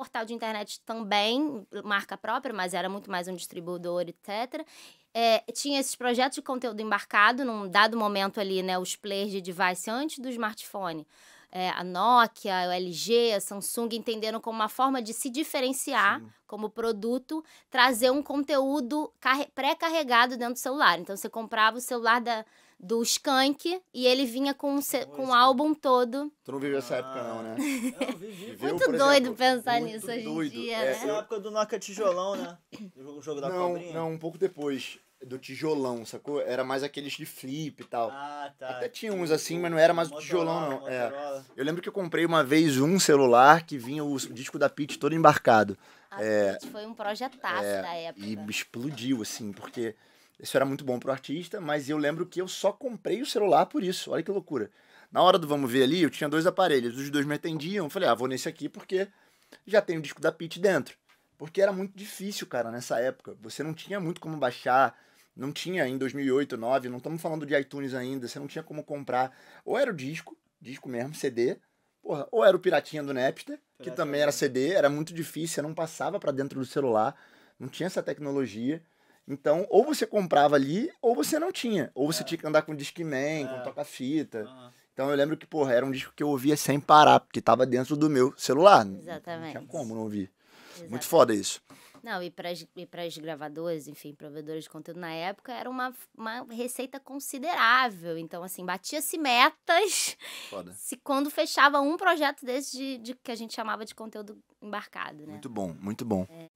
Portal de internet também, marca própria, mas era muito mais um distribuidor, etc é, tinha esses projetos de conteúdo embarcado, num dado momento ali, né, os players de device antes do smartphone. É, a Nokia, o LG, a Samsung entenderam como uma forma de se diferenciar Sim. como produto, trazer um conteúdo pré-carregado dentro do celular. Então você comprava o celular da, do Skank e ele vinha com, um com o álbum todo. Tu não viveu essa época, não, né? Não, ah. vivi. Viveu, muito doido pensar muito nisso doido. hoje em dia. É, né? Essa é a época do Nokia Tijolão, né? O jogo da não, cobrinha. Não, um pouco depois do tijolão, sacou? Era mais aqueles de flip e tal. Ah, tá. Até tinha uns assim, mas não era mais Motorola, tijolão, não. É. Eu lembro que eu comprei uma vez um celular que vinha o disco da Pit todo embarcado. A é, Pit foi um projetaço é, da época. E explodiu, assim, porque isso era muito bom pro artista, mas eu lembro que eu só comprei o celular por isso. Olha que loucura. Na hora do Vamos Ver ali, eu tinha dois aparelhos, os dois me atendiam. Eu falei, ah, vou nesse aqui porque já tem o disco da Pit dentro. Porque era muito difícil, cara, nessa época. Você não tinha muito como baixar não tinha em 2008, 2009, não estamos falando de iTunes ainda, você não tinha como comprar. Ou era o disco, disco mesmo, CD, porra, ou era o Piratinha do Napster, que também era CD, era muito difícil, você não passava para dentro do celular, não tinha essa tecnologia. Então, ou você comprava ali, ou você não tinha. Ou você é. tinha que andar com Discman, é. com toca-fita. Uhum. Então eu lembro que, porra, era um disco que eu ouvia sem parar, porque tava dentro do meu celular. Exatamente. Não tinha como não ouvir. Exatamente. Muito foda isso. Não, e para as gravadoras, enfim, provedores de conteúdo na época, era uma, uma receita considerável. Então, assim, batia-se metas. Foda. Se quando fechava um projeto desse de, de, que a gente chamava de conteúdo embarcado, né? Muito bom, muito bom. É.